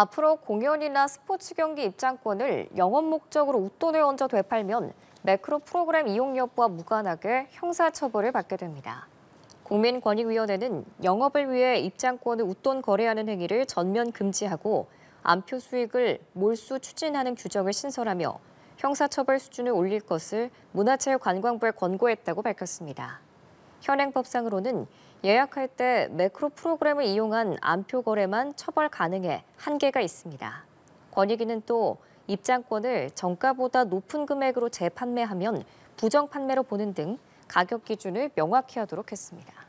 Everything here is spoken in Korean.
앞으로 공연이나 스포츠 경기 입장권을 영업 목적으로 웃돈을 얹어 되팔면 매크로 프로그램 이용 여부와 무관하게 형사처벌을 받게 됩니다. 국민권익위원회는 영업을 위해 입장권을 웃돈 거래하는 행위를 전면 금지하고 안표 수익을 몰수 추진하는 규정을 신설하며 형사처벌 수준을 올릴 것을 문화체육관광부에 권고했다고 밝혔습니다. 현행법상으로는 예약할 때 매크로 프로그램을 이용한 안표 거래만 처벌 가능해 한계가 있습니다. 권익위는 또 입장권을 정가보다 높은 금액으로 재판매하면 부정 판매로 보는 등 가격 기준을 명확히 하도록 했습니다.